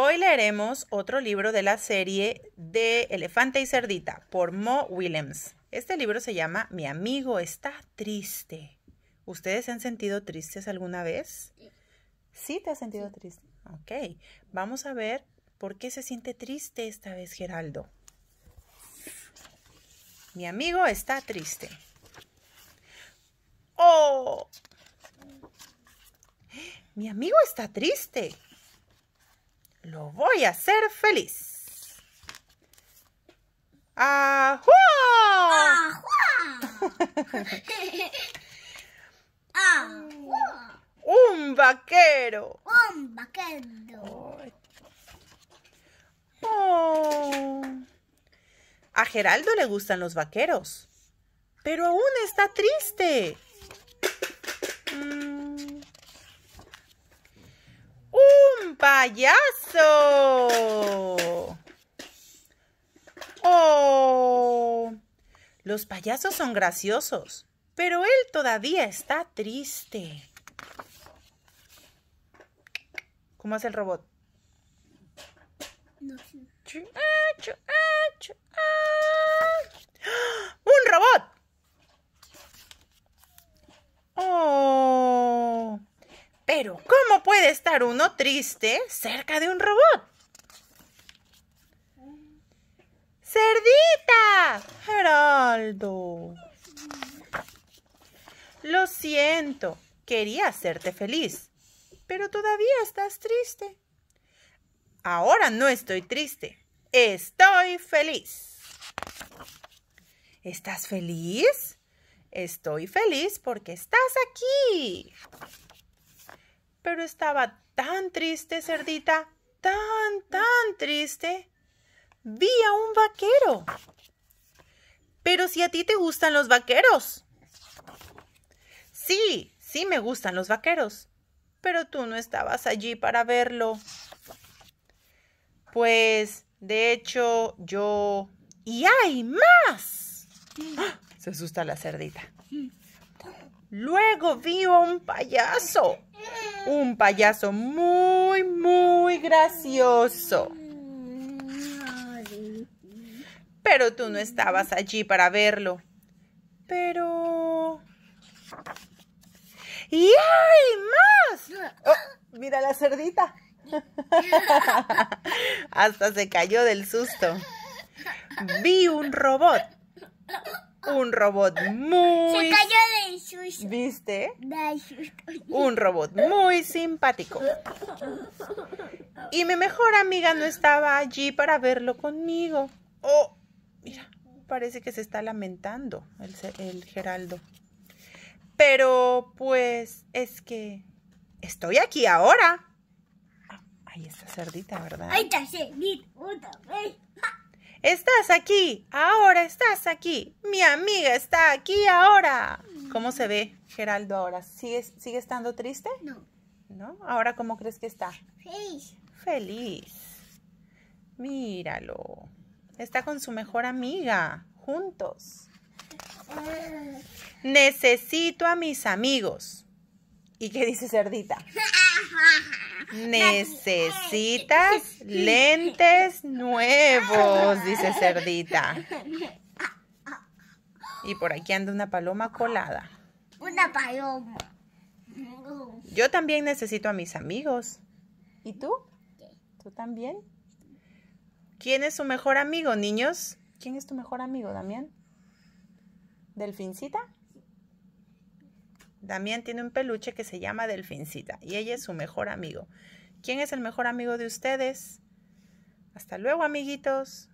Hoy leeremos otro libro de la serie de Elefante y Cerdita por Mo Willems. Este libro se llama Mi amigo está triste. ¿Ustedes se han sentido tristes alguna vez? Sí, te has sentido triste. Ok, vamos a ver por qué se siente triste esta vez Geraldo. Mi amigo está triste. ¡Oh! Mi amigo está triste. Lo voy a hacer feliz. ¡Ajua! ¡Un vaquero! ¡Un vaquero! Oh. A Geraldo le gustan los vaqueros, pero aún está triste. Mm. ¡Un payaso! ¡Oh! Los payasos son graciosos, pero él todavía está triste. ¿Cómo hace el robot? Ah, ah, ah. Pero, ¿cómo puede estar uno triste cerca de un robot? ¡Cerdita! Geraldo. Lo siento, quería hacerte feliz, pero todavía estás triste. Ahora no estoy triste, estoy feliz. ¿Estás feliz? Estoy feliz porque estás aquí pero estaba tan triste, cerdita, tan, tan triste. Vi a un vaquero. Pero si a ti te gustan los vaqueros. Sí, sí me gustan los vaqueros, pero tú no estabas allí para verlo. Pues, de hecho, yo... ¡Y hay más! Se asusta la cerdita. Luego vi a un payaso un payaso muy, muy gracioso. Pero tú no estabas allí para verlo. Pero... ¡Y más! Oh, mira la cerdita. Hasta se cayó del susto. Vi un robot un robot muy... Se cayó de sushi. ¿Viste? Un robot muy simpático. Y mi mejor amiga no estaba allí para verlo conmigo. Oh, mira, parece que se está lamentando el, Geraldo. Pero pues es que estoy aquí ahora. Ah, ahí está cerdita, ¿verdad? Ahí está cerdita, Estás aquí, ahora estás aquí, mi amiga está aquí ahora. ¿Cómo se ve Geraldo ahora? ¿Sigue, sigue estando triste? No. ¿No? ¿Ahora cómo crees que está? Feliz. Feliz. Míralo. Está con su mejor amiga, juntos. Ah. Necesito a mis amigos. ¿Y qué dice Cerdita? Ah. Necesitas lentes nuevos, dice Cerdita. Y por aquí anda una paloma colada. Una paloma. Yo también necesito a mis amigos. ¿Y tú? ¿Tú también? ¿Quién es su mejor amigo, niños? ¿Quién es tu mejor amigo, Damián? ¿Delfincita? Damián tiene un peluche que se llama Delfincita y ella es su mejor amigo. ¿Quién es el mejor amigo de ustedes? Hasta luego, amiguitos.